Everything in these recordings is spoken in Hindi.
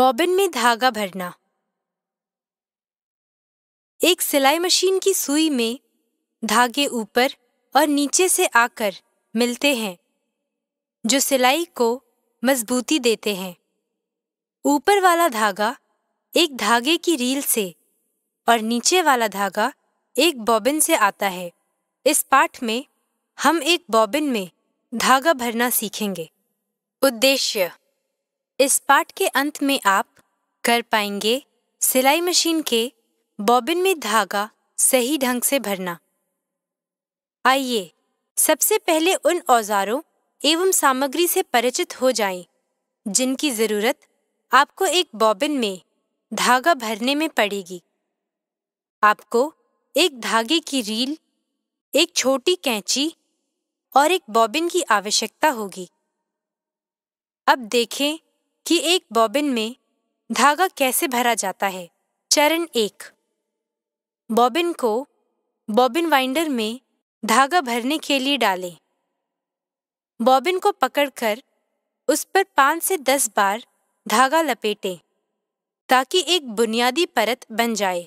बॉबिन में धागा भरना एक सिलाई मशीन की सुई में धागे ऊपर और नीचे से आकर मिलते हैं जो सिलाई को मजबूती देते हैं ऊपर वाला धागा एक धागे की रील से और नीचे वाला धागा एक बॉबिन से आता है इस पाठ में हम एक बॉबिन में धागा भरना सीखेंगे उद्देश्य इस पाठ के अंत में आप कर पाएंगे सिलाई मशीन के बॉबिन में धागा सही ढंग से भरना आइए सबसे पहले उन औजारों एवं सामग्री से परिचित हो जाएं, जिनकी ज़रूरत आपको एक बॉबिन में धागा भरने में पड़ेगी आपको एक धागे की रील एक छोटी कैंची और एक बॉबिन की आवश्यकता होगी अब देखें कि एक बॉबिन में धागा कैसे भरा जाता है चरण एक बॉबिन को बॉबिन वाइंडर में धागा भरने के लिए डालें बॉबिन को पकड़कर उस पर पांच से दस बार धागा लपेटें ताकि एक बुनियादी परत बन जाए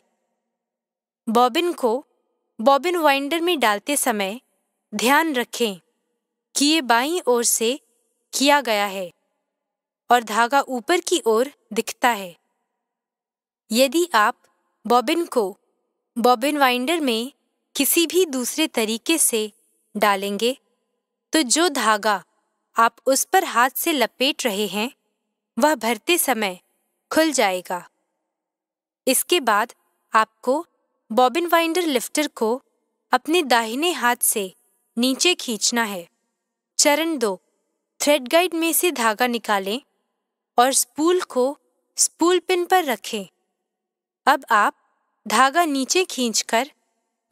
बॉबिन को बॉबिन वाइंडर में डालते समय ध्यान रखें कि ये बाईं ओर से किया गया है और धागा ऊपर की ओर दिखता है यदि आप बॉबिन को बॉबिन वाइंडर में किसी भी दूसरे तरीके से डालेंगे तो जो धागा आप उस पर हाथ से लपेट रहे हैं वह भरते समय खुल जाएगा इसके बाद आपको बॉबिन वाइंडर लिफ्टर को अपने दाहिने हाथ से नीचे खींचना है चरण दो थ्रेड गाइड में से धागा निकालें और स्पूल को स्पूल पिन पर रखें अब आप धागा नीचे खींचकर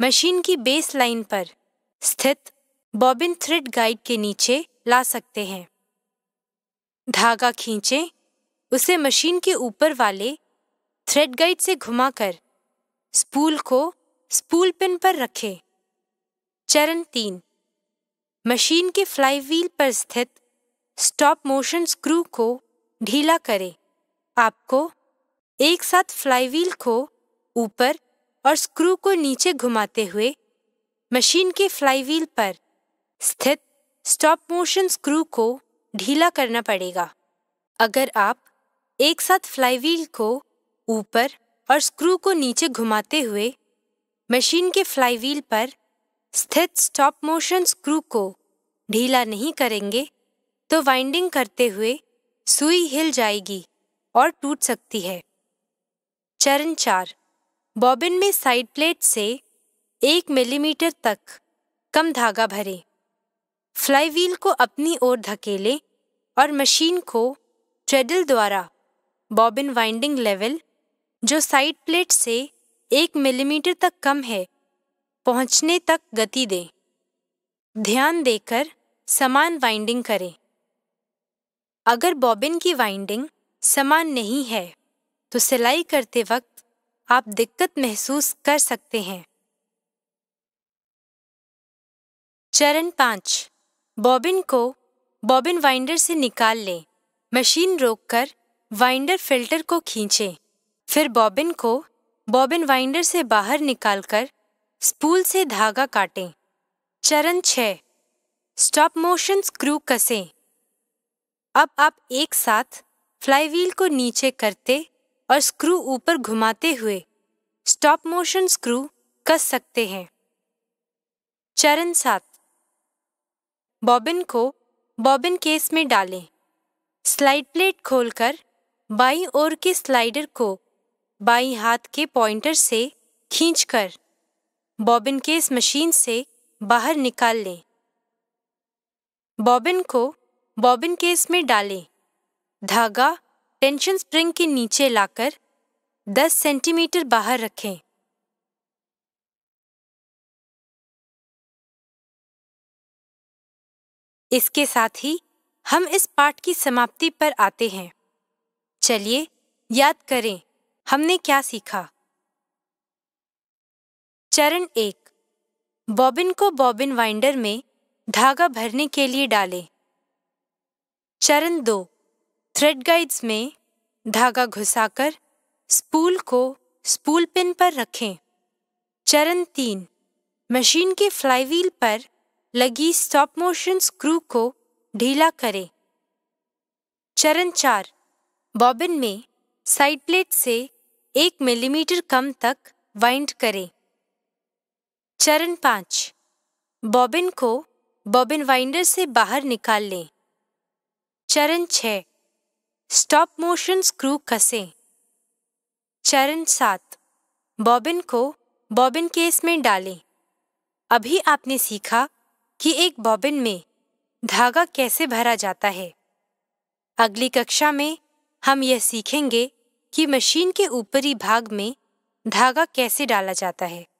मशीन की बेस लाइन पर स्थित बॉबिन थ्रेड गाइड के नीचे ला सकते हैं धागा खींचें उसे मशीन के ऊपर वाले थ्रेड गाइड से घुमाकर स्पूल को स्पूल पिन पर रखें चरण तीन मशीन के फ्लाईव्हील पर स्थित स्टॉप मोशन स्क्रू को ढीला करें आपको एक साथ फ्लाईव्हील को ऊपर और स्क्रू को नीचे घुमाते हुए मशीन के फ्लाईव्हील पर स्थित स्टॉप मोशन स्क्रू को ढीला करना पड़ेगा अगर आप एक साथ फ्लाईव्हील को ऊपर और स्क्रू को नीचे घुमाते हुए मशीन के फ्लाईव्हील पर स्थित स्टॉप मोशन स्क्रू को ढीला नहीं करेंगे तो वाइंडिंग करते हुए सुई हिल जाएगी और टूट सकती है चरण चार बॉबिन में साइड प्लेट से एक मिलीमीटर तक कम धागा भरें फ्लाईव्हील को अपनी ओर धकेलें और मशीन को ट्रेडल द्वारा बॉबिन वाइंडिंग लेवल जो साइड प्लेट से एक मिलीमीटर तक कम है पहुंचने तक गति दें ध्यान देकर समान वाइंडिंग करें अगर बॉबिन की वाइंडिंग समान नहीं है तो सिलाई करते वक्त आप दिक्कत महसूस कर सकते हैं चरण पाँच बॉबिन को बॉबिन वाइंडर से निकाल लें मशीन रोककर वाइंडर फिल्टर को खींचें फिर बॉबिन को बॉबिन वाइंडर से बाहर निकालकर स्पूल से धागा काटें चरण छः स्टॉप मोशन स्क्रू कसें अब आप एक साथ फ्लाईव्हील को नीचे करते और स्क्रू ऊपर घुमाते हुए स्टॉप मोशन स्क्रू कस सकते हैं चरण सात बॉबिन को बॉबिन केस में डालें स्लाइड प्लेट खोलकर बाई ओर के स्लाइडर को बाई हाथ के पॉइंटर से खींचकर बॉबिन केस मशीन से बाहर निकाल लें बॉबिन को बॉबिन केस में डालें धागा टेंशन स्प्रिंग के नीचे लाकर 10 सेंटीमीटर बाहर रखें इसके साथ ही हम इस पाठ की समाप्ति पर आते हैं चलिए याद करें हमने क्या सीखा चरण एक बॉबिन को बॉबिन वाइंडर में धागा भरने के लिए डालें चरण दो थ्रेड गाइड्स में धागा घुसाकर स्पूल को स्पूल पिन पर रखें चरण तीन मशीन के फ्लाईव्हील पर लगी स्टॉप मोशन स्क्रू को ढीला करें चरण चार बॉबिन में साइड प्लेट से एक मिलीमीटर कम तक वाइंड करें चरण पाँच बॉबिन को बॉबिन वाइंडर से बाहर निकाल लें चरण छ स्टॉप मोशन स्क्रू कसे चरण सात बॉबिन को बॉबिन केस में डालें अभी आपने सीखा कि एक बॉबिन में धागा कैसे भरा जाता है अगली कक्षा में हम यह सीखेंगे कि मशीन के ऊपरी भाग में धागा कैसे डाला जाता है